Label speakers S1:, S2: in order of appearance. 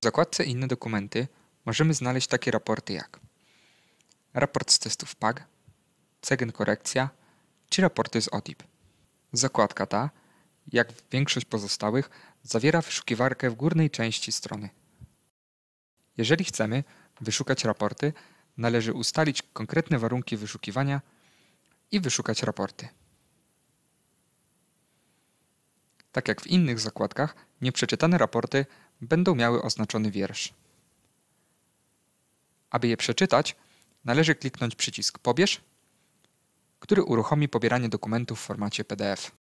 S1: W zakładce Inne dokumenty możemy znaleźć takie raporty jak raport z testów PAG, Cegen korekcja czy raporty z OTIP. Zakładka ta, jak większość pozostałych, zawiera wyszukiwarkę w górnej części strony. Jeżeli chcemy wyszukać raporty, należy ustalić konkretne warunki wyszukiwania i wyszukać raporty. Tak jak w innych zakładkach, nieprzeczytane raporty będą miały oznaczony wiersz. Aby je przeczytać, należy kliknąć przycisk Pobierz, który uruchomi pobieranie dokumentu w formacie PDF.